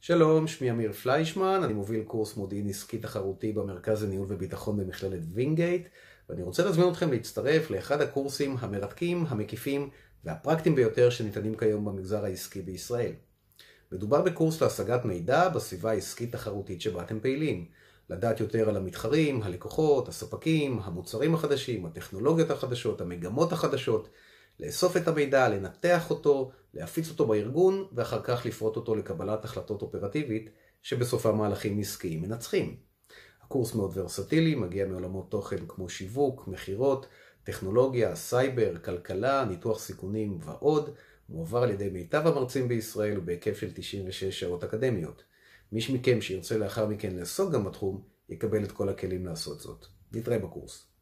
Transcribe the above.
שלום, שמי אמיר פליישמן, אני מוביל קורס מודיעין עסקי תחרותי במרכז לניהול וביטחון במכללת וינגייט, ואני רוצה להזמין אתכם להצטרף לאחד הקורסים המרתקים, המקיפים והפרקטיים ביותר שניתנים כיום במגזר העסקי בישראל. מדובר בקורס להשגת מידע בסביבה העסקית תחרותית שבה אתם פעילים. לדעת יותר על המתחרים, הלקוחות, הספקים, המוצרים החדשים, הטכנולוגיות החדשות, המגמות החדשות, לאסוף את המידע, לנתח אותו, להפיץ אותו בארגון, ואחר כך לפרוט אותו לקבלת החלטות אופרטיבית, שבסופה מהלכים עסקיים מנצחים. הקורס מאוד ורסטילי, מגיע מעולמות תוכן כמו שיווק, מכירות, טכנולוגיה, סייבר, כלכלה, ניתוח סיכונים ועוד, מועבר על ידי מיטב המרצים בישראל ובהיקף של 96 שעות אקדמיות. מי מכם שירצה לאחר מכן לעסוק גם בתחום, יקבל את כל הכלים לעשות זאת. נתראה בקורס.